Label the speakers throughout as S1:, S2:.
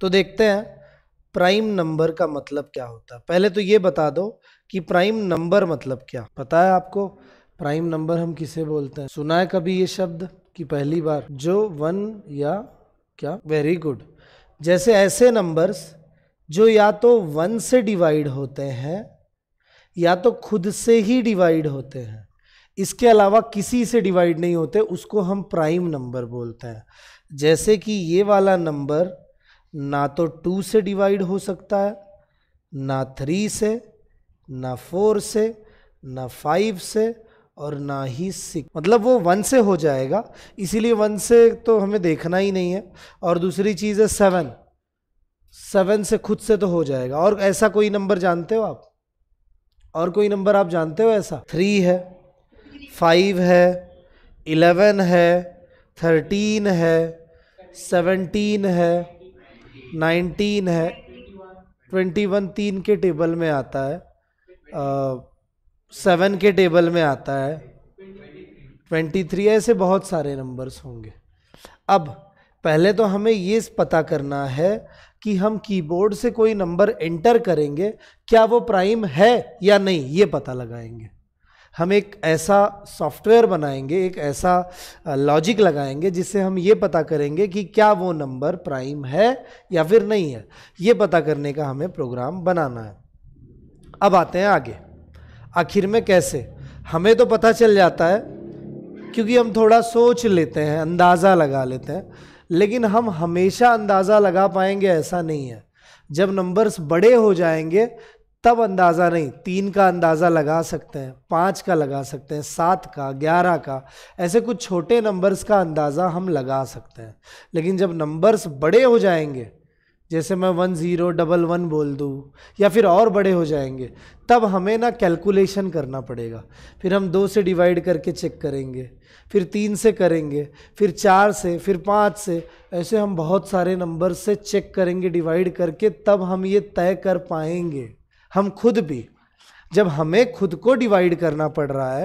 S1: तो देखते हैं प्राइम नंबर का मतलब क्या होता है पहले तो ये बता दो कि प्राइम नंबर मतलब क्या पता है आपको प्राइम नंबर हम किसे बोलते हैं सुना है कभी ये शब्द कि पहली बार जो वन या क्या वेरी गुड जैसे ऐसे नंबर्स जो या तो वन से डिवाइड होते हैं या तो खुद से ही डिवाइड होते हैं इसके अलावा किसी से डिवाइड नहीं होते उसको हम प्राइम नंबर बोलते हैं जैसे कि ये वाला नंबर ना तो टू से डिवाइड हो सकता है ना थ्री से ना फोर से ना फाइव से और ना ही सिक्स मतलब वो वन से हो जाएगा इसीलिए वन से तो हमें देखना ही नहीं है और दूसरी चीज़ है सेवन सेवन से खुद से तो हो जाएगा और ऐसा कोई नंबर जानते हो आप और कोई नंबर आप जानते हो ऐसा थ्री है फाइव है इलेवन है थर्टीन है सेवनटीन है नाइनटीन है ट्वेंटी वन तीन के टेबल में आता है सेवन के टेबल में आता है ट्वेंटी थ्री ऐसे बहुत सारे नंबर्स होंगे अब पहले तो हमें ये पता करना है कि हम कीबोर्ड से कोई नंबर एंटर करेंगे क्या वो प्राइम है या नहीं ये पता लगाएंगे हम एक ऐसा सॉफ्टवेयर बनाएंगे एक ऐसा लॉजिक लगाएंगे जिससे हम ये पता करेंगे कि क्या वो नंबर प्राइम है या फिर नहीं है ये पता करने का हमें प्रोग्राम बनाना है अब आते हैं आगे आखिर में कैसे हमें तो पता चल जाता है क्योंकि हम थोड़ा सोच लेते हैं अंदाज़ा लगा लेते हैं लेकिन हम हमेशा अंदाज़ा लगा पाएंगे ऐसा नहीं है जब नंबर्स बड़े हो जाएंगे तब अंदाज़ा नहीं तीन का अंदाज़ा लगा सकते हैं पाँच का लगा सकते हैं सात का ग्यारह का ऐसे कुछ छोटे नंबर्स का अंदाज़ा हम लगा सकते हैं लेकिन जब नंबर्स बड़े हो जाएंगे जैसे मैं वन ज़ीरो डबल वन बोल दूँ या फिर और बड़े हो जाएंगे तब हमें ना कैलकुलेशन करना पड़ेगा फिर हम दो से डिवाइड करके चेक करेंगे फिर तीन से करेंगे फिर चार से फिर पाँच से ऐसे हम बहुत सारे नंबर से चेक करेंगे डिवाइड करके तब हम ये तय कर पाएंगे हम खुद भी जब हमें खुद को डिवाइड करना पड़ रहा है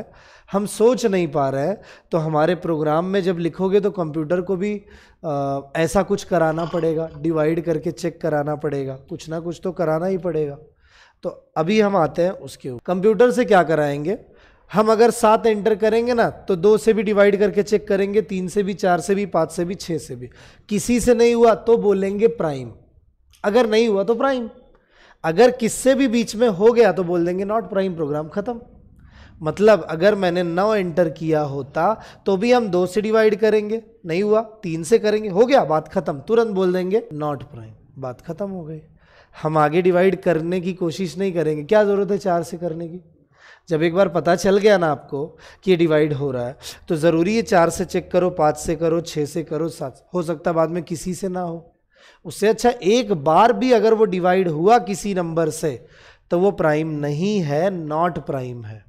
S1: हम सोच नहीं पा रहे हैं तो हमारे प्रोग्राम में जब लिखोगे तो कंप्यूटर को भी आ, ऐसा कुछ कराना पड़ेगा डिवाइड करके चेक कराना पड़ेगा कुछ ना कुछ तो कराना ही पड़ेगा तो अभी हम आते हैं उसके ऊपर कंप्यूटर से क्या कराएंगे हम अगर सात एंटर करेंगे ना तो दो से भी डिवाइड करके चेक करेंगे तीन से भी चार से भी पाँच से भी छः से भी किसी से नहीं हुआ तो बोलेंगे प्राइम अगर नहीं हुआ तो प्राइम अगर किससे भी बीच में हो गया तो बोल देंगे नॉट प्राइम प्रोग्राम ख़त्म मतलब अगर मैंने नौ एंटर किया होता तो भी हम दो से डिवाइड करेंगे नहीं हुआ तीन से करेंगे हो गया बात ख़त्म तुरंत बोल देंगे नॉट प्राइम बात ख़त्म हो गई हम आगे डिवाइड करने की कोशिश नहीं करेंगे क्या ज़रूरत है चार से करने की जब एक बार पता चल गया ना आपको कि ये डिवाइड हो रहा है तो ज़रूरी है चार से चेक करो पाँच से करो छः से करो सात हो सकता बाद में किसी से ना हो उससे अच्छा एक बार भी अगर वो डिवाइड हुआ किसी नंबर से तो वो प्राइम नहीं है नॉट प्राइम है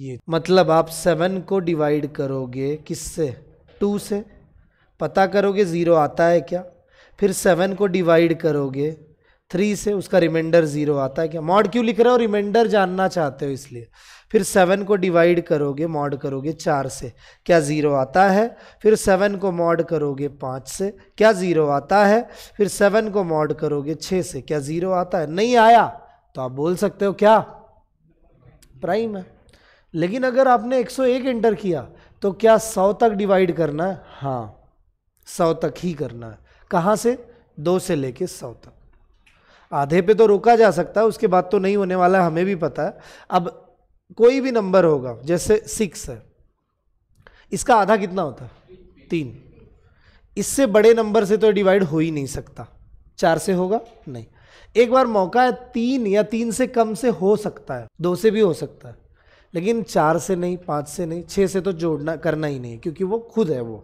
S1: ये मतलब आप सेवन को डिवाइड करोगे किससे टू से पता करोगे ज़ीरो आता है क्या फिर सेवन को डिवाइड करोगे थ्री से उसका रिमाइंडर ज़ीरो आता है क्या मॉड क्यों लिख रहे हो रिमाइंडर जानना चाहते हो इसलिए फिर सेवन को डिवाइड करोगे मॉड करोगे चार से क्या ज़ीरो आता है फिर सेवन को मॉड करोगे पाँच से क्या ज़ीरो आता है फिर सेवन को मॉड करोगे छः से क्या ज़ीरो आता है नहीं आया तो आप बोल सकते हो क्या प्राइम है लेकिन अगर आपने 101 एंटर किया तो क्या सौ तक डिवाइड करना है हाँ सौ तक ही करना है कहाँ से दो से लेके सौ तक आधे पे तो रोका जा सकता है उसके बाद तो नहीं होने वाला है हमें भी पता है अब कोई भी नंबर होगा जैसे सिक्स है इसका आधा कितना होता है तीन इससे बड़े नंबर से तो डिवाइड हो ही नहीं सकता चार से होगा नहीं एक बार मौका है तीन या तीन से कम से हो सकता है दो से भी हो सकता है लेकिन चार से नहीं पाँच से नहीं छः से तो जोड़ना करना ही नहीं क्योंकि वो खुद है वो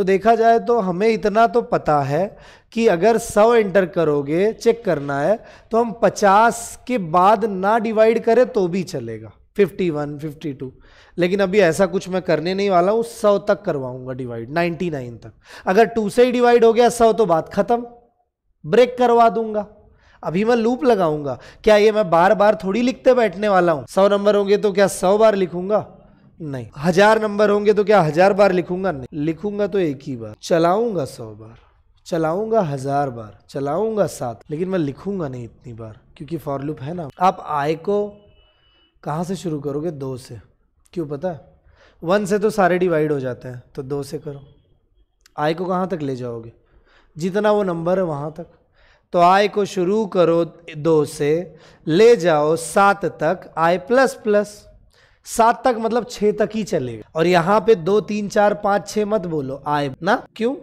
S1: तो देखा जाए तो हमें इतना तो पता है कि अगर 100 एंटर करोगे चेक करना है तो हम 50 के बाद ना डिवाइड करें तो भी चलेगा 51, 52 लेकिन अभी ऐसा कुछ मैं करने नहीं वाला हूँ सौ तक करवाऊंगा डिवाइड 99 तक अगर टू से ही डिवाइड हो गया सौ तो बात ख़त्म ब्रेक करवा दूंगा अभी मैं लूप लगाऊंगा क्या ये मैं बार बार थोड़ी लिखते बैठने वाला हूँ सौ नंबर होंगे तो क्या सौ बार लिखूंगा नहीं हजार नंबर होंगे तो क्या हजार बार लिखूंगा नहीं लिखूंगा तो एक ही बार चलाऊंगा सौ बार चलाऊंगा हजार बार चलाऊंगा सात लेकिन मैं लिखूंगा नहीं इतनी बार क्योंकि फॉर लूप है ना आप आय को कहाँ से शुरू करोगे दो से क्यों पता वन से तो सारे डिवाइड हो जाते हैं तो दो से करो आय को कहाँ तक ले जाओगे जितना वो नंबर है वहाँ तक तो आय को शुरू करो दो से ले जाओ सात तक आय प्लस प्लस सात तक मतलब छह तक ही चलेगा और यहाँ पे दो तीन चार पाँच छ मत बोलो आय ना क्यों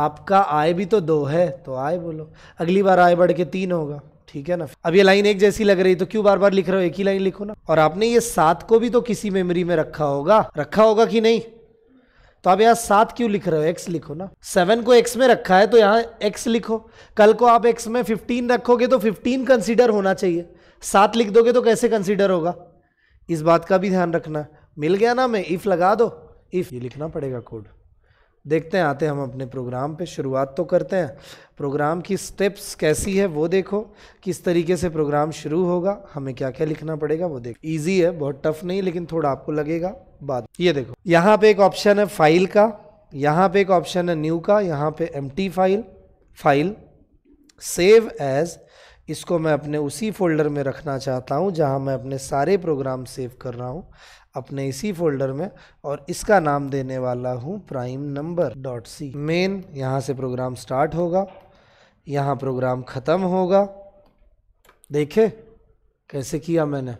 S1: आपका आय भी तो दो है तो आय बोलो अगली बार आय बढ़ के तीन होगा ठीक है ना अब ये लाइन एक जैसी लग रही तो क्यों बार बार लिख रहे हो एक ही लाइन लिखो ना और आपने ये सात को भी तो किसी मेमोरी में रखा होगा रखा होगा कि नहीं तो आप यहाँ सात क्यों लिख रहे हो एक्स लिखो ना सेवन को एक्स में रखा है तो यहाँ एक्स लिखो कल को आप एक्स में फिफ्टीन रखोगे तो फिफ्टीन कंसिडर होना चाहिए सात लिख दोगे तो कैसे कंसिडर होगा इस बात का भी ध्यान रखना मिल गया ना मैं इफ़ लगा दो इफ़ ये लिखना पड़ेगा कोड देखते हैं आते हैं हम अपने प्रोग्राम पे शुरुआत तो करते हैं प्रोग्राम की स्टेप्स कैसी है वो देखो किस तरीके से प्रोग्राम शुरू होगा हमें क्या क्या लिखना पड़ेगा वो देखो इजी है बहुत टफ नहीं लेकिन थोड़ा आपको लगेगा बाद ये देखो यहाँ पे एक ऑप्शन है फाइल का यहाँ पे एक ऑप्शन है न्यू का यहाँ पे एम फाइल फाइल सेव एज इसको मैं अपने उसी फ़ोल्डर में रखना चाहता हूँ जहाँ मैं अपने सारे प्रोग्राम सेव कर रहा हूँ अपने इसी फोल्डर में और इसका नाम देने वाला हूँ prime number dot C main यहाँ से प्रोग्राम स्टार्ट होगा यहाँ प्रोग्राम ख़त्म होगा देखे कैसे किया मैंने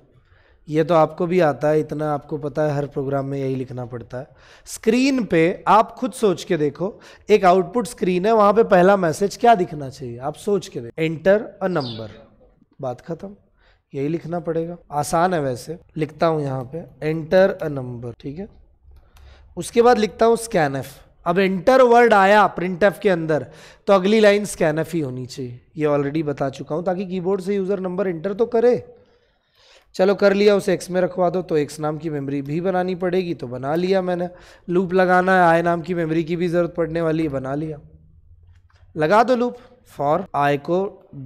S1: ये तो आपको भी आता है इतना आपको पता है हर प्रोग्राम में यही लिखना पड़ता है स्क्रीन पे आप खुद सोच के देखो एक आउटपुट स्क्रीन है वहाँ पे पहला मैसेज क्या दिखना चाहिए आप सोच के देखो एंटर अ नंबर बात खत्म यही लिखना पड़ेगा आसान है वैसे लिखता हूँ यहाँ पे एंटर अ नंबर ठीक है उसके बाद लिखता हूँ स्कैन एफ अब एंटर वर्ड आया प्रिंट एफ के अंदर तो अगली लाइन स्कैन एफ ही होनी चाहिए ये ऑलरेडी बता चुका हूँ ताकि कीबोर्ड से यूज़र नंबर एंटर तो करे चलो कर लिया उसे एक्स में रखवा दो तो एक्स नाम की मेमोरी भी बनानी पड़ेगी तो बना लिया मैंने लूप लगाना है आई नाम की मेमोरी की भी ज़रूरत पड़ने वाली है बना लिया लगा दो लूप फॉर आई को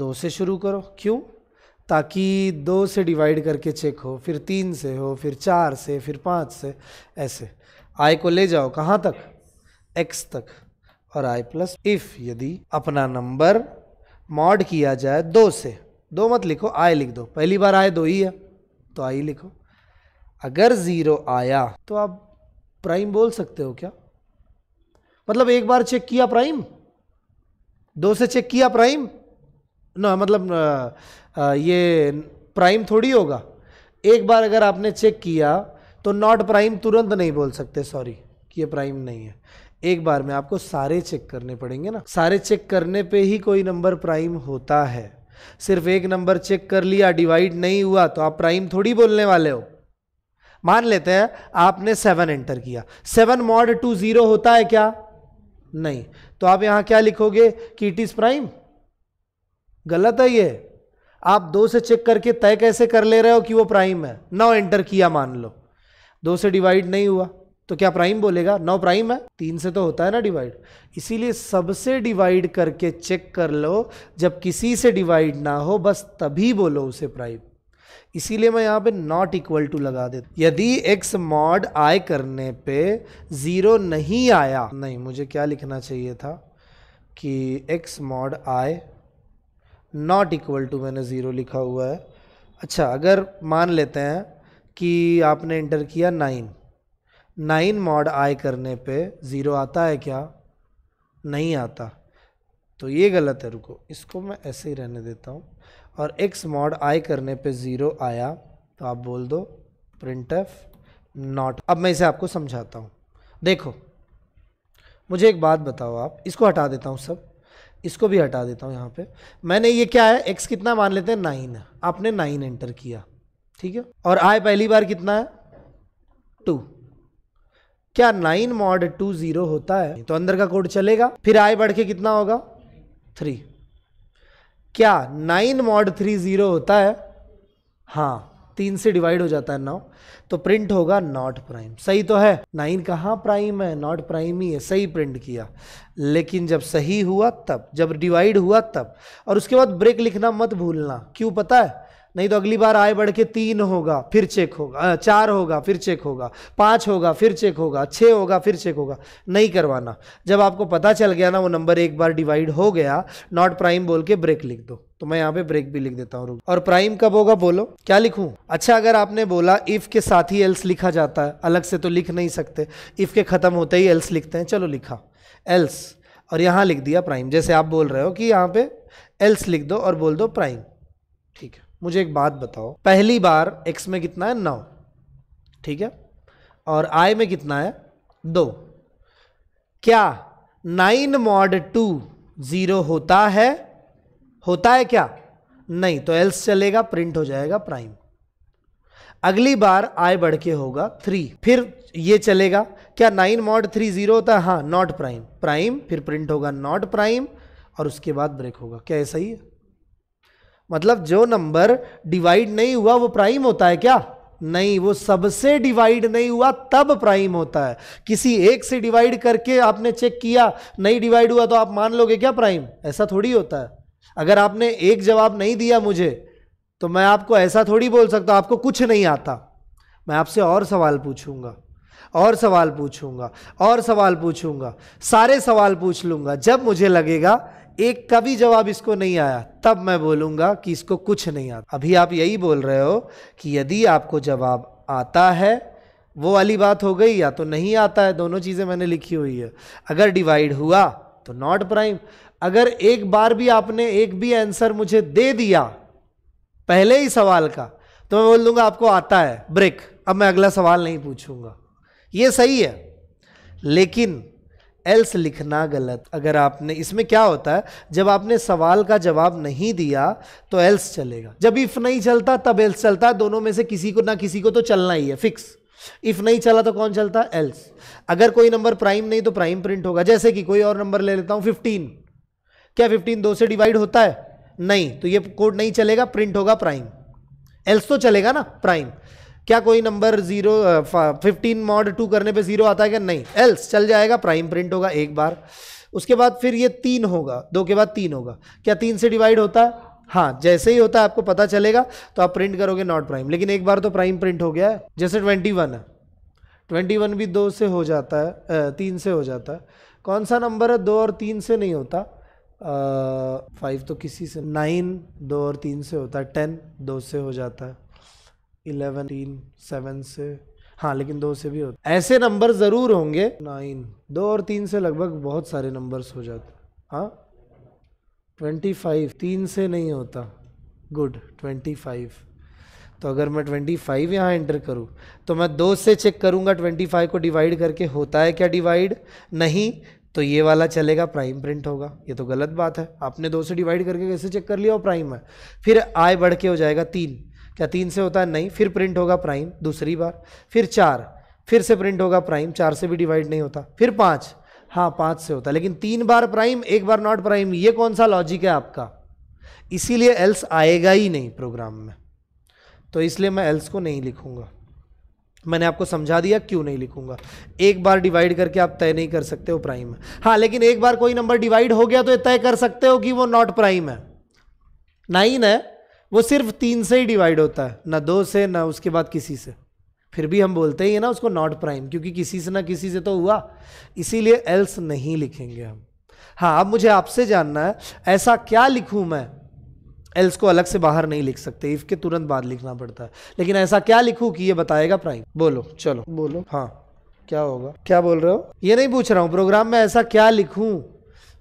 S1: दो से शुरू करो क्यों ताकि दो से डिवाइड करके चेक हो फिर तीन से हो फिर चार से फिर पाँच से ऐसे आई को ले जाओ कहाँ तक एक्स तक और आई प्लस इफ़ यदि अपना नंबर मॉड किया जाए दो से दो मत लिखो आय लिख दो पहली बार आय दो ही है तो आई लिखो अगर ज़ीरो आया तो आप प्राइम बोल सकते हो क्या मतलब एक बार चेक किया प्राइम दो से चेक किया प्राइम ना मतलब आ, ये प्राइम थोड़ी होगा एक बार अगर आपने चेक किया तो नॉट प्राइम तुरंत नहीं बोल सकते सॉरी कि ये प्राइम नहीं है एक बार में आपको सारे चेक करने पड़ेंगे ना सारे चेक करने पे ही कोई नंबर प्राइम होता है सिर्फ एक नंबर चेक कर लिया डिवाइड नहीं हुआ तो आप प्राइम थोड़ी बोलने वाले हो मान लेते हैं आपने सेवन एंटर किया सेवन मॉड टू जीरो होता है क्या नहीं तो आप यहां क्या लिखोगे कि इट इज प्राइम गलत है ये आप दो से चेक करके तय कैसे कर ले रहे हो कि वो प्राइम है नौ एंटर किया मान लो दो से डिवाइड नहीं हुआ तो क्या प्राइम बोलेगा नौ प्राइम है तीन से तो होता है ना डिवाइड इसीलिए सबसे डिवाइड करके चेक कर लो जब किसी से डिवाइड ना हो बस तभी बोलो उसे प्राइम इसीलिए मैं यहाँ पे नॉट इक्वल टू लगा देता यदि एक्स मॉड आय करने पे ज़ीरो नहीं आया नहीं मुझे क्या लिखना चाहिए था कि x mod i not equal to मैंने ज़ीरो लिखा हुआ है अच्छा अगर मान लेते हैं कि आपने इंटर किया नाइन नाइन मॉड आई करने पे ज़ीरो आता है क्या नहीं आता तो ये गलत है रुको इसको मैं ऐसे ही रहने देता हूँ और एक्स मॉड आई करने पे ज़ीरो आया तो आप बोल दो प्रिंट एफ नॉट अब मैं इसे आपको समझाता हूँ देखो मुझे एक बात बताओ आप इसको हटा देता हूँ सब इसको भी हटा देता हूँ यहाँ पे मैंने ये क्या है एक्स कितना मान लेते हैं नाइन आपने नाइन एंटर किया ठीक है और आय पहली बार कितना है टू क्या नाइन मॉड टू जीरो होता है तो अंदर का कोड चलेगा फिर आए बढ़ के कितना होगा थ्री क्या नाइन मॉड थ्री जीरो होता है हाँ तीन से डिवाइड हो जाता है नौ तो प्रिंट होगा नॉट प्राइम सही तो है नाइन कहाँ प्राइम है नॉट प्राइम ही है सही प्रिंट किया लेकिन जब सही हुआ तब जब डिवाइड हुआ तब और उसके बाद ब्रेक लिखना मत भूलना क्यों पता है नहीं तो अगली बार आय बढ़ के तीन होगा फिर चेक होगा चार होगा फिर चेक होगा पाँच होगा फिर चेक होगा छः होगा फिर चेक होगा नहीं करवाना जब आपको पता चल गया ना वो नंबर एक बार डिवाइड हो गया नॉट प्राइम बोल के ब्रेक लिख दो तो मैं यहाँ पे ब्रेक भी लिख देता हूँ और प्राइम कब होगा बोलो क्या लिखूँ अच्छा अगर आपने बोला इफ के साथ ही एल्स लिखा जाता है अलग से तो लिख नहीं सकते इफ के खत्म होते ही एल्स लिखते हैं चलो लिखा एल्स और यहाँ लिख दिया प्राइम जैसे आप बोल रहे हो कि यहाँ पे एल्स लिख दो और बोल दो प्राइम ठीक है मुझे एक बात बताओ पहली बार एक्स में कितना है नौ ठीक है और i में कितना है दो क्या नाइन मॉड टू ज़ीरो होता है होता है क्या नहीं तो एल्स चलेगा प्रिंट हो जाएगा प्राइम अगली बार i बढ़ के होगा थ्री फिर ये चलेगा क्या नाइन मॉड थ्री जीरो होता है हाँ नॉट प्राइम प्राइम फिर प्रिंट होगा नॉट प्राइम और उसके बाद ब्रेक होगा क्या ऐसा ही है मतलब जो नंबर डिवाइड नहीं हुआ वो प्राइम होता है क्या नहीं वो सबसे डिवाइड नहीं हुआ तब प्राइम होता है किसी एक से डिवाइड करके आपने चेक किया नहीं डिवाइड हुआ तो आप मान लोगे क्या प्राइम ऐसा थोड़ी होता है अगर आपने एक जवाब नहीं दिया मुझे तो मैं आपको ऐसा थोड़ी बोल सकता आपको कुछ नहीं आता मैं आपसे और सवाल पूछूंगा और सवाल पूछूंगा और सवाल पूछूंगा सारे सवाल पूछ लूंगा जब मुझे लगेगा एक का भी जवाब इसको नहीं आया तब मैं बोलूंगा कि इसको कुछ नहीं आता अभी आप यही बोल रहे हो कि यदि आपको जवाब आता है वो वाली बात हो गई या तो नहीं आता है दोनों चीज़ें मैंने लिखी हुई है अगर डिवाइड हुआ तो नॉट प्राइम अगर एक बार भी आपने एक भी आंसर मुझे दे दिया पहले ही सवाल का तो मैं बोल दूंगा आपको आता है ब्रेक अब मैं अगला सवाल नहीं पूछूंगा ये सही है लेकिन एल्स लिखना गलत अगर आपने इसमें क्या होता है जब आपने सवाल का जवाब नहीं दिया तो एल्स चलेगा जब इफ नहीं चलता तब एल्स चलता दोनों में से किसी को ना किसी को तो चलना ही है फिक्स इफ नहीं चला तो कौन चलता एल्स अगर कोई नंबर प्राइम नहीं तो प्राइम प्रिंट होगा जैसे कि कोई और नंबर ले लेता हूं फिफ्टीन क्या फिफ्टीन दो से डिवाइड होता है नहीं तो ये कोड नहीं चलेगा प्रिंट होगा प्राइम एल्स तो चलेगा ना प्राइम क्या कोई number zero fifteen mod two करने पे जीरो आता है क्या नहीं एल्स चल जाएगा प्राइम प्रिंट होगा एक बार उसके बाद फिर ये तीन होगा दो के बाद तीन होगा क्या तीन से डिवाइड होता है हाँ जैसे ही होता है आपको पता चलेगा तो आप प्रिंट करोगे नॉट प्राइम लेकिन एक बार तो प्राइम प्रिंट हो गया है जैसे ट्वेंटी वन है ट्वेंटी वन भी दो से हो जाता है तीन से हो जाता है कौन सा नंबर है दो और तीन से नहीं होता फाइव तो किसी से नाइन दो और तीन से होता है टेन दो से हो जाता है इलेवन तीन सेवन से हाँ लेकिन दो से भी होते ऐसे नंबर ज़रूर होंगे नाइन दो और तीन से लगभग बहुत सारे नंबर्स हो जाते हाँ ट्वेंटी फाइव तीन से नहीं होता गुड ट्वेंटी फाइव तो अगर मैं ट्वेंटी फाइव यहाँ एंटर करूँ तो मैं दो से चेक करूँगा ट्वेंटी फाइव को डिवाइड करके होता है क्या डिवाइड नहीं तो ये वाला चलेगा प्राइम प्रिंट होगा ये तो गलत बात है आपने दो से डिवाइड करके कैसे चेक कर लिया और प्राइम है फिर आय बढ़ के हो जाएगा तीन क्या तीन से होता है नहीं फिर प्रिंट होगा प्राइम दूसरी बार फिर चार फिर से प्रिंट होगा प्राइम चार से भी डिवाइड नहीं होता फिर पाँच हाँ पाँच से होता है लेकिन तीन बार प्राइम एक बार नॉट प्राइम ये कौन सा लॉजिक है आपका इसीलिए एल्स आएगा ही नहीं प्रोग्राम में तो इसलिए मैं एल्स को नहीं लिखूंगा मैंने आपको समझा दिया क्यों नहीं लिखूंगा एक बार डिवाइड करके आप तय नहीं कर सकते हो प्राइम है हाँ लेकिन एक बार कोई नंबर डिवाइड हो गया तो तय कर सकते हो कि वो नॉट प्राइम है नाइन है वो सिर्फ तीन से ही डिवाइड होता है ना दो से ना उसके बाद किसी से फिर भी हम बोलते ही है ना उसको नॉट प्राइम क्योंकि किसी से ना किसी से तो हुआ इसीलिए एल्स नहीं लिखेंगे हम हाँ अब मुझे आपसे जानना है ऐसा क्या लिखूं मैं एल्स को अलग से बाहर नहीं लिख सकते इफ के तुरंत बाद लिखना पड़ता है लेकिन ऐसा क्या लिखूं कि ये बताएगा प्राइम बोलो चलो बोलो हाँ क्या होगा क्या बोल रहे हो ये नहीं पूछ रहा हूँ प्रोग्राम में ऐसा क्या लिखूं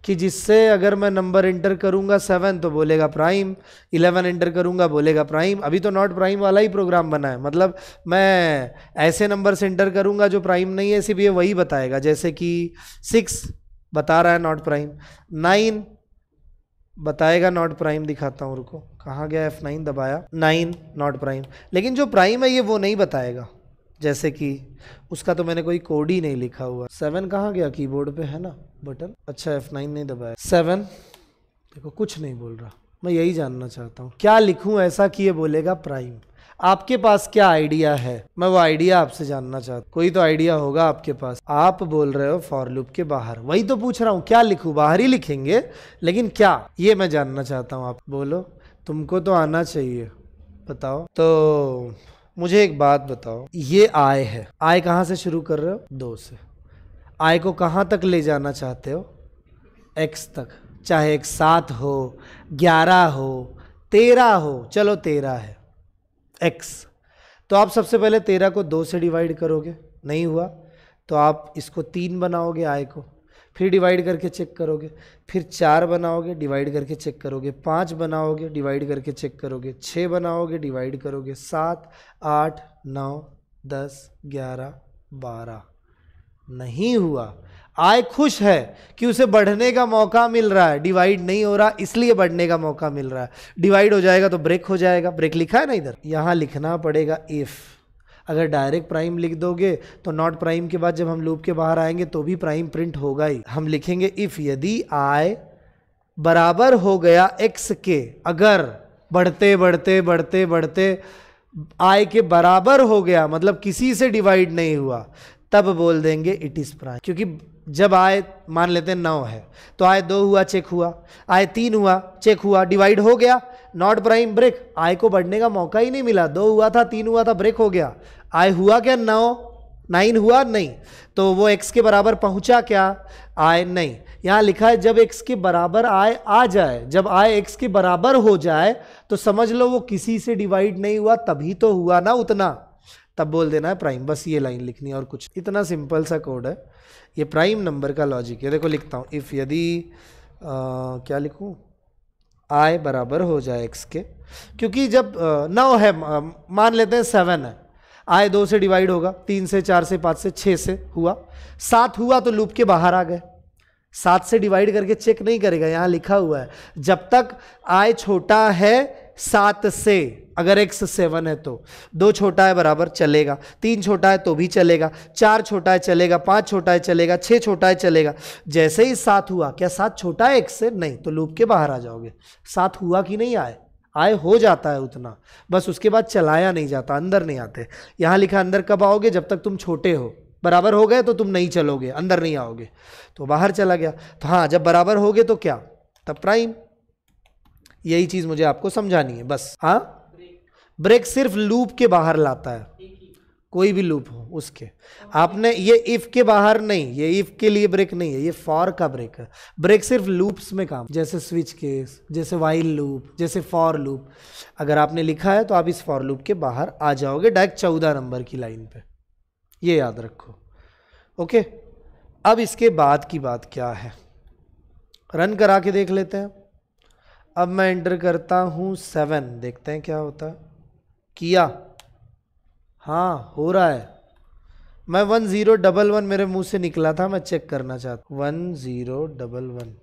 S1: कि जिससे अगर मैं नंबर इंटर करूँगा सेवन तो बोलेगा प्राइम इलेवन इंटर करूंगा बोलेगा प्राइम अभी तो नॉट प्राइम वाला ही प्रोग्राम बना है मतलब मैं ऐसे नंबर से इंटर करूंगा जो प्राइम नहीं है सिर्फ ये वही बताएगा जैसे कि सिक्स बता रहा है नॉट प्राइम नाइन बताएगा नॉट प्राइम दिखाता हूँ रुको कहाँ गया एफ नाइन दबाया नाइन नॉट प्राइम लेकिन जो प्राइम है ये वो नहीं बताएगा जैसे कि उसका तो मैंने कोई कोड ही नहीं लिखा हुआ सेवन कहाँ गया कीबोर्ड पे है ना बटन अच्छा एफ नाइन नहीं दबाया सेवन देखो कुछ नहीं बोल रहा मैं यही जानना चाहता हूँ क्या लिखूँ ऐसा कि ये बोलेगा प्राइम आपके पास क्या आइडिया है मैं वो आइडिया आपसे जानना चाहता कोई तो आइडिया होगा आपके पास आप बोल रहे हो फॉर लूप के बाहर वही तो पूछ रहा हूँ क्या लिखूँ बाहर ही लिखेंगे लेकिन क्या ये मैं जानना चाहता हूँ आप बोलो तुमको तो आना चाहिए बताओ तो मुझे एक बात बताओ ये आय है आय कहाँ से शुरू कर रहे हो दो से आय को कहाँ तक ले जाना चाहते हो एक्स तक चाहे एक सात हो ग्यारह हो तेरह हो चलो तेरह है एक्स तो आप सबसे पहले तेरह को दो से डिवाइड करोगे नहीं हुआ तो आप इसको तीन बनाओगे आय को फिर डिवाइड करके चेक करोगे फिर चार बनाओगे डिवाइड करके चेक करोगे पाँच बनाओगे डिवाइड करके चेक करोगे छः बनाओगे डिवाइड करोगे सात आठ नौ दस ग्यारह बारह नहीं हुआ आय खुश है कि उसे बढ़ने का मौका मिल रहा है डिवाइड नहीं हो रहा इसलिए बढ़ने का मौका मिल रहा है डिवाइड हो जाएगा तो ब्रेक हो जाएगा ब्रेक लिखा है ना इधर यहाँ लिखना पड़ेगा इफ़ अगर डायरेक्ट प्राइम लिख दोगे तो नॉट प्राइम के बाद जब हम लूप के बाहर आएंगे तो भी प्राइम प्रिंट होगा ही हम लिखेंगे इफ़ यदि आय बराबर हो गया एक्स के अगर बढ़ते बढ़ते बढ़ते बढ़ते आय के बराबर हो गया मतलब किसी से डिवाइड नहीं हुआ तब बोल देंगे इट इज़ प्राइम क्योंकि जब आए मान लेते हैं नौ है तो आए दो हुआ चेक हुआ आए तीन हुआ चेक हुआ डिवाइड हो गया नॉट प्राइम ब्रेक आय को बढ़ने का मौका ही नहीं मिला दो हुआ था तीन हुआ था ब्रेक हो गया आई हुआ क्या नौ नाइन हुआ नहीं तो वो एक्स के बराबर पहुंचा क्या आय नहीं यहाँ लिखा है जब एक्स के बराबर आय आ जाए जब आय एक्स के बराबर हो जाए तो समझ लो वो किसी से डिवाइड नहीं हुआ तभी तो हुआ ना उतना तब बोल देना है प्राइम बस ये लाइन लिखनी है और कुछ इतना सिंपल सा कोड है ये प्राइम नंबर का लॉजिक है देखो लिखता हूँ इफ़ यदि क्या लिखूँ आय बराबर हो जाए एक्स के क्योंकि जब नौ है मान लेते हैं सेवन है आए दो से डिवाइड होगा तीन से चार से पाँच से छः से हुआ सात हुआ तो लूप के बाहर आ गए सात से डिवाइड करके चेक नहीं करेगा यहाँ लिखा हुआ है जब तक आय छोटा है सात से अगर एक्स सेवन है तो दो छोटा है बराबर चलेगा तीन छोटा है तो भी चलेगा चार छोटा है चलेगा पाँच छोटा है चलेगा छः छोटा है चलेगा जैसे ही सात हुआ क्या सात छोटा है एक्स से नहीं तो लूप के बाहर आ जाओगे सात हुआ कि नहीं आए आय हो जाता है उतना बस उसके बाद चलाया नहीं जाता अंदर नहीं आते यहाँ लिखा अंदर कब आओगे जब तक तुम छोटे हो बराबर हो गए तो तुम नहीं चलोगे अंदर नहीं आओगे तो बाहर चला गया तो हाँ जब बराबर हो गए तो क्या तब प्राइम यही चीज़ मुझे आपको समझानी है बस हाँ ब्रेक सिर्फ लूप के बाहर लाता है कोई भी लूप हो उसके आपने ये इफ़ के बाहर नहीं ये इफ़ के लिए ब्रेक नहीं है ये फॉर का ब्रेक है ब्रेक सिर्फ लूप्स में काम जैसे स्विच केस जैसे वाइल लूप जैसे फॉर लूप अगर आपने लिखा है तो आप इस फॉर लूप के बाहर आ जाओगे डायरेक्ट चौदह नंबर की लाइन पे ये याद रखो ओके अब इसके बाद की बात क्या है रन करा के देख लेते हैं अब मैं एंटर करता हूँ सेवन देखते हैं क्या होता है किया हाँ हो रहा है मैं वन ज़ीरो डबल वन मेरे मुंह से निकला था मैं चेक करना चाहता one zero double one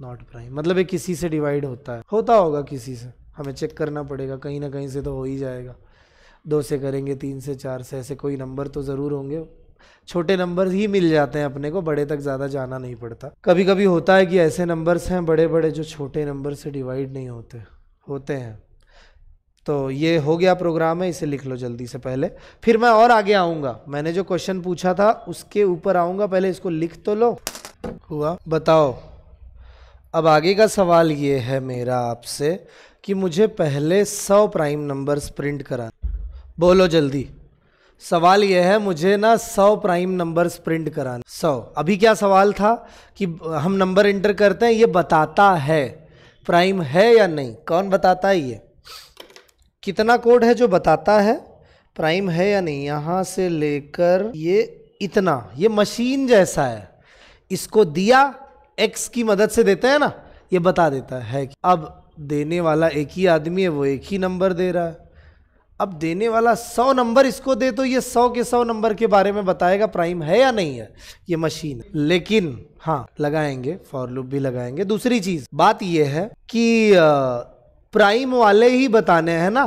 S1: not prime मतलब ये किसी से डिवाइड होता है होता होगा किसी से हमें चेक करना पड़ेगा कहीं ना कहीं से तो हो ही जाएगा दो से करेंगे तीन से चार से ऐसे कोई नंबर तो ज़रूर होंगे छोटे नंबर ही मिल जाते हैं अपने को बड़े तक ज़्यादा जाना नहीं पड़ता कभी कभी होता है कि ऐसे नंबर्स हैं बड़े बड़े जो छोटे नंबर से डिवाइड नहीं होते होते हैं तो ये हो गया प्रोग्राम है इसे लिख लो जल्दी से पहले फिर मैं और आगे आऊँगा मैंने जो क्वेश्चन पूछा था उसके ऊपर आऊँगा पहले इसको लिख तो लो हुआ बताओ अब आगे का सवाल ये है मेरा आपसे कि मुझे पहले सौ प्राइम नंबर्स प्रिंट करा बोलो जल्दी सवाल यह है मुझे ना सौ प्राइम नंबर्स प्रिंट कराना सौ अभी क्या सवाल था कि हम नंबर इंटर करते हैं ये बताता है प्राइम है या नहीं कौन बताता है ये कितना कोड है जो बताता है प्राइम है या नहीं यहाँ से लेकर ये इतना ये मशीन जैसा है इसको दिया एक्स की मदद से देते हैं ना ये बता देता है कि अब देने वाला एक ही आदमी है वो एक ही नंबर दे रहा है अब देने वाला सौ नंबर इसको दे तो ये सौ के सौ नंबर के बारे में बताएगा प्राइम है या नहीं है ये मशीन लेकिन हाँ लगाएंगे फॉर लूप भी लगाएंगे दूसरी चीज बात यह है कि प्राइम वाले ही बताने हैं ना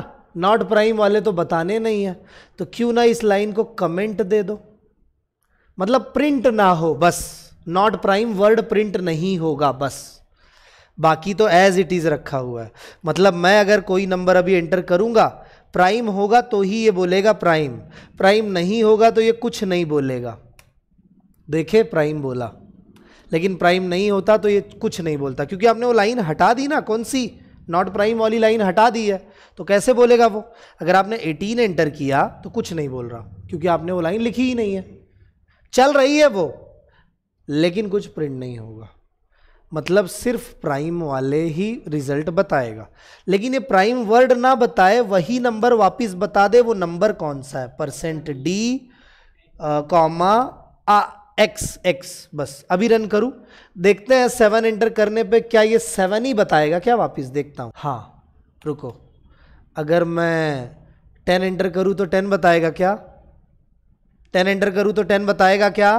S1: नॉट प्राइम वाले तो बताने नहीं है तो क्यों ना इस लाइन को कमेंट दे दो मतलब प्रिंट ना हो बस नॉट प्राइम वर्ड प्रिंट नहीं होगा बस बाकी तो एज इट इज़ रखा हुआ है मतलब मैं अगर कोई नंबर अभी एंटर करूँगा प्राइम होगा तो ही ये बोलेगा प्राइम प्राइम नहीं होगा तो ये कुछ नहीं बोलेगा देखे प्राइम बोला लेकिन प्राइम नहीं होता तो ये कुछ नहीं बोलता क्योंकि आपने वो लाइन हटा दी ना कौन सी नॉट प्राइम वाली लाइन हटा दी है तो कैसे बोलेगा वो अगर आपने 18 एंटर किया तो कुछ नहीं बोल रहा क्योंकि आपने वो लाइन लिखी ही नहीं है चल रही है वो लेकिन कुछ प्रिंट नहीं होगा मतलब सिर्फ प्राइम वाले ही रिजल्ट बताएगा लेकिन ये प्राइम वर्ड ना बताए वही नंबर वापस बता दे वो नंबर कौन सा है percent d comma x x बस अभी रन करूँ देखते हैं सेवन एंटर करने पे क्या ये सेवन ही बताएगा क्या वापस देखता हूँ हाँ रुको अगर मैं टेन एंटर करूँ तो टेन बताएगा क्या टेन एंटर करूँ तो टेन बताएगा क्या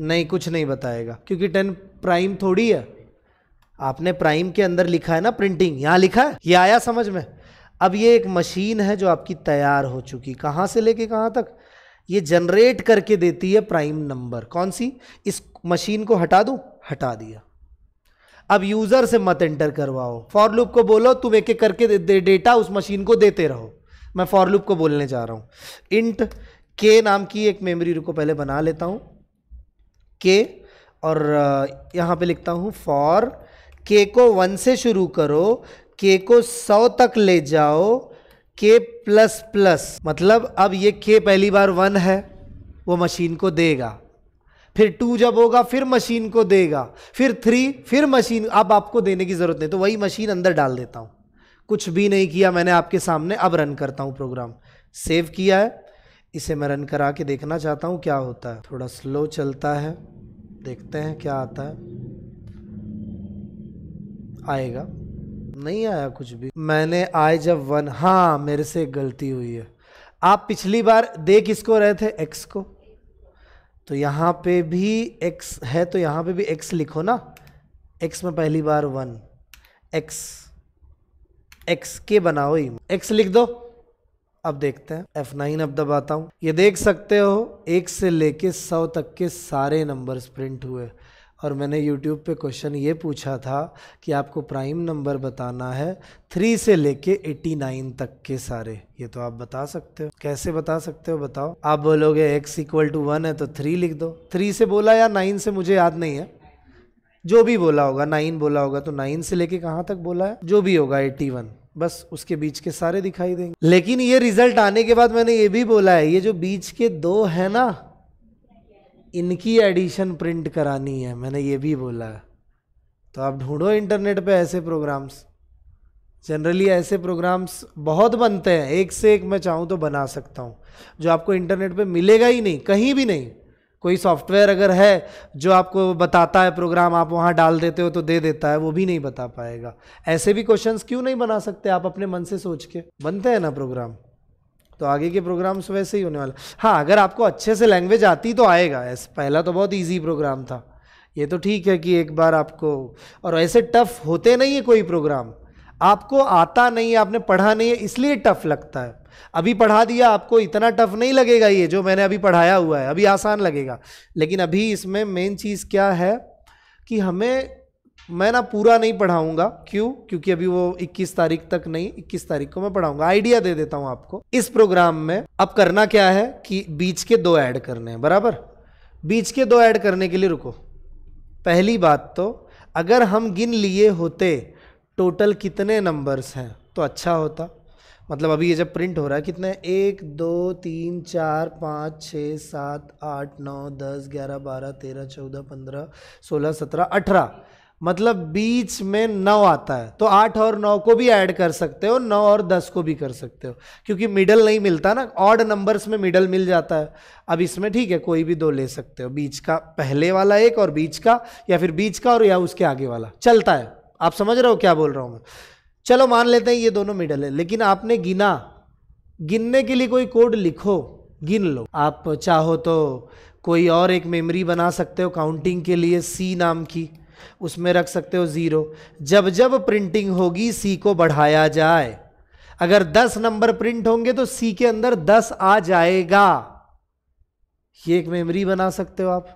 S1: नहीं कुछ नहीं बताएगा क्योंकि टेन प्राइम थोड़ी है आपने प्राइम के अंदर लिखा है ना प्रिंटिंग यहाँ लिखा है ये आया समझ में अब ये एक मशीन है जो आपकी तैयार हो चुकी कहाँ से लेके कहाँ तक ये जनरेट करके देती है प्राइम नंबर कौन सी इस मशीन को हटा दू हटा दिया अब यूज़र से मत एंटर करवाओ फॉर लूप को बोलो तुम एक एक करके दे, डेटा उस मशीन को देते रहो मैं फॉर लूप को बोलने जा रहा हूँ इंट के नाम की एक मेमोरी को पहले बना लेता हूँ के और यहाँ पे लिखता हूँ फॉर के को वन से शुरू करो के को सौ तक ले जाओ के प्लस प्लस मतलब अब ये के पहली बार वन है वो मशीन को देगा फिर टू जब होगा फिर मशीन को देगा फिर थ्री फिर मशीन अब आपको देने की ज़रूरत नहीं तो वही मशीन अंदर डाल देता हूँ कुछ भी नहीं किया मैंने आपके सामने अब रन करता हूँ प्रोग्राम सेव किया है इसे मैं रन करा के देखना चाहता हूँ क्या होता है थोड़ा स्लो चलता है देखते हैं क्या आता है आएगा नहीं आया कुछ भी मैंने आई जब वन हाँ मेरे से गलती हुई है आप पिछली बार दे किसको रहे थे एक्स को तो यहाँ पे भी एक्स है तो यहाँ पे भी एक्स लिखो ना एक्स में पहली बार वन एक्स एक्स के बनाओ ही एक्स लिख दो अब देखते हैं एफ नाइन अब दबाता हूँ ये देख सकते हो एक से लेके सौ तक के सारे नंबर्स प्रिंट हुए और मैंने यूट्यूब पे क्वेश्चन ये पूछा था कि आपको प्राइम नंबर बताना है थ्री से लेके एट्टी नाइन तक के सारे ये तो आप बता सकते हो कैसे बता सकते हो बताओ आप बोलोगे एक्स इक्वल टू वन है तो थ्री लिख दो थ्री से बोला या नाइन से मुझे याद नहीं है जो भी बोला होगा नाइन बोला होगा तो नाइन से लेके कहाँ तक बोला है जो भी होगा एट्टी वन बस उसके बीच के सारे दिखाई देंगे लेकिन ये रिजल्ट आने के बाद मैंने ये भी बोला है ये जो बीच के दो है ना इनकी एडिशन प्रिंट करानी है मैंने ये भी बोला तो आप ढूंढो इंटरनेट पे ऐसे प्रोग्राम्स जनरली ऐसे प्रोग्राम्स बहुत बनते हैं एक से एक मैं चाहूँ तो बना सकता हूँ जो आपको इंटरनेट पे मिलेगा ही नहीं कहीं भी नहीं कोई सॉफ्टवेयर अगर है जो आपको बताता है प्रोग्राम आप वहाँ डाल देते हो तो दे देता है वो भी नहीं बता पाएगा ऐसे भी क्वेश्चंस क्यों नहीं बना सकते आप अपने मन से सोच के बनते हैं ना प्रोग्राम तो आगे के प्रोग्राम्स वैसे ही होने वाला हाँ अगर आपको अच्छे से लैंग्वेज आती तो आएगा ऐसे पहला तो बहुत ईजी प्रोग्राम था ये तो ठीक है कि एक बार आपको और ऐसे टफ होते नहीं है कोई प्रोग्राम आपको आता नहीं है आपने पढ़ा नहीं है इसलिए टफ लगता है अभी पढ़ा दिया आपको इतना टफ नहीं लगेगा ये जो मैंने अभी पढ़ाया हुआ है अभी आसान लगेगा लेकिन अभी इसमें मेन चीज़ क्या है कि हमें मैं ना पूरा नहीं पढ़ाऊंगा क्यों क्योंकि अभी वो 21 तारीख तक नहीं 21 तारीख को मैं पढ़ाऊंगा आइडिया दे देता हूं आपको इस प्रोग्राम में अब करना क्या है कि बीच के दो ऐड करने हैं बराबर बीच के दो ऐड करने के लिए रुको पहली बात तो अगर हम गिन लिए होते टोटल कितने नंबर्स हैं तो अच्छा होता मतलब अभी ये जब प्रिंट हो रहा है कितने एक दो तीन चार पाँच छः सात आठ नौ दस ग्यारह बारह तेरह चौदह पंद्रह सोलह सत्रह अठारह मतलब बीच में नौ आता है तो आठ और नौ को भी ऐड कर सकते हो नौ और दस को भी कर सकते हो क्योंकि मिडल नहीं मिलता ना ऑड नंबर्स में मिडल मिल जाता है अब इसमें ठीक है कोई भी दो ले सकते हो बीच का पहले वाला एक और बीच का या फिर बीच का और या उसके आगे वाला चलता है आप समझ रहे हो क्या बोल रहा हूँ मैं चलो मान लेते हैं ये दोनों मिडल है लेकिन आपने गिना गिनने के लिए कोई कोड लिखो गिन लो आप चाहो तो कोई और एक मेमोरी बना सकते हो काउंटिंग के लिए सी नाम की उसमें रख सकते हो ज़ीरो जब जब प्रिंटिंग होगी सी को बढ़ाया जाए अगर 10 नंबर प्रिंट होंगे तो सी के अंदर 10 आ जाएगा ये एक मेमोरी बना सकते हो आप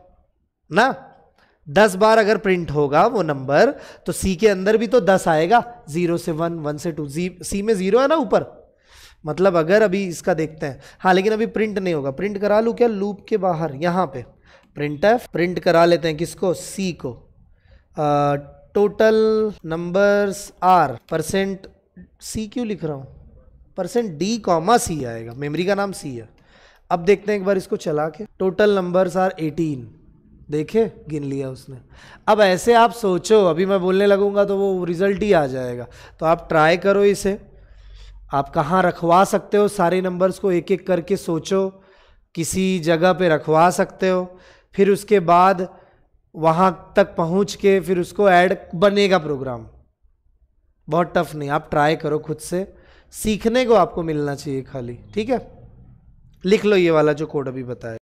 S1: ना दस बार अगर प्रिंट होगा वो नंबर तो सी के अंदर भी तो दस आएगा जीरो से वन वन से टू सी में जीरो है ना ऊपर मतलब अगर अभी इसका देखते हैं हाँ लेकिन अभी प्रिंट नहीं होगा प्रिंट करा लूँ क्या लूप के बाहर यहाँ पे प्रिंट एफ प्रिंट करा लेते हैं किसको सी को total numbers R percent C क्यों लिख रहा हूँ परसेंट डी कॉमा सी आएगा मेमोरी का नाम सी है अब देखते हैं एक बार इसको चला के टोटल नंबर्स आर एटीन देखे गिन लिया उसने अब ऐसे आप सोचो अभी मैं बोलने लगूंगा तो वो रिजल्ट ही आ जाएगा तो आप ट्राई करो इसे आप कहाँ रखवा सकते हो सारे नंबर्स को एक एक करके सोचो किसी जगह पे रखवा सकते हो फिर उसके बाद वहां तक पहुंच के फिर उसको ऐड बनेगा प्रोग्राम बहुत टफ नहीं आप ट्राई करो खुद से सीखने को आपको मिलना चाहिए खाली ठीक है लिख लो ये वाला जो कोड अभी बताया